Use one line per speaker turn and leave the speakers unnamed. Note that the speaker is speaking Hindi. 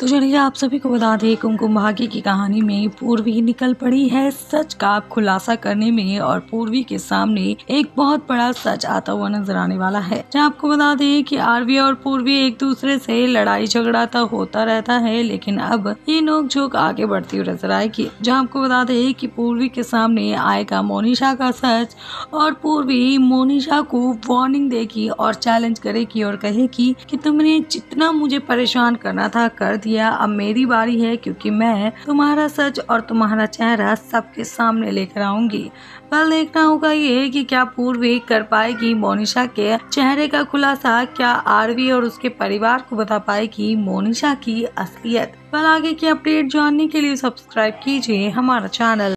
तो चलिए आप सभी को बता दें कुमकुम भाग्य की कहानी में पूर्वी निकल पड़ी है सच का खुलासा करने में और पूर्वी के सामने एक बहुत बड़ा सच आता हुआ नजर आने वाला है जहाँ आपको बता दें कि आरवी और पूर्वी एक दूसरे से लड़ाई झगड़ा तो होता रहता है लेकिन अब ये नोकझोंक आगे बढ़ती हुई नजर आएगी जहाँ आपको बता दें कि पूर्वी के सामने आएगा मोनिशा का सच और पूर्वी मोनिशा को वार्निंग देगी और चैलेंज करेगी और कहेगी कि तुमने जितना मुझे परेशान करना था कर दिया दिया अब मेरी बारी है क्योंकि मैं तुम्हारा सच और तुम्हारा चेहरा सबके सामने लेकर आऊंगी कल देखना होगा ये कि क्या पूर्वी कर पाएगी मोनिशा के चेहरे का खुलासा क्या आरवी और उसके परिवार को बता पाएगी मोनिशा की असलियत कल आगे की अपडेट जानने के लिए सब्सक्राइब कीजिए हमारा चैनल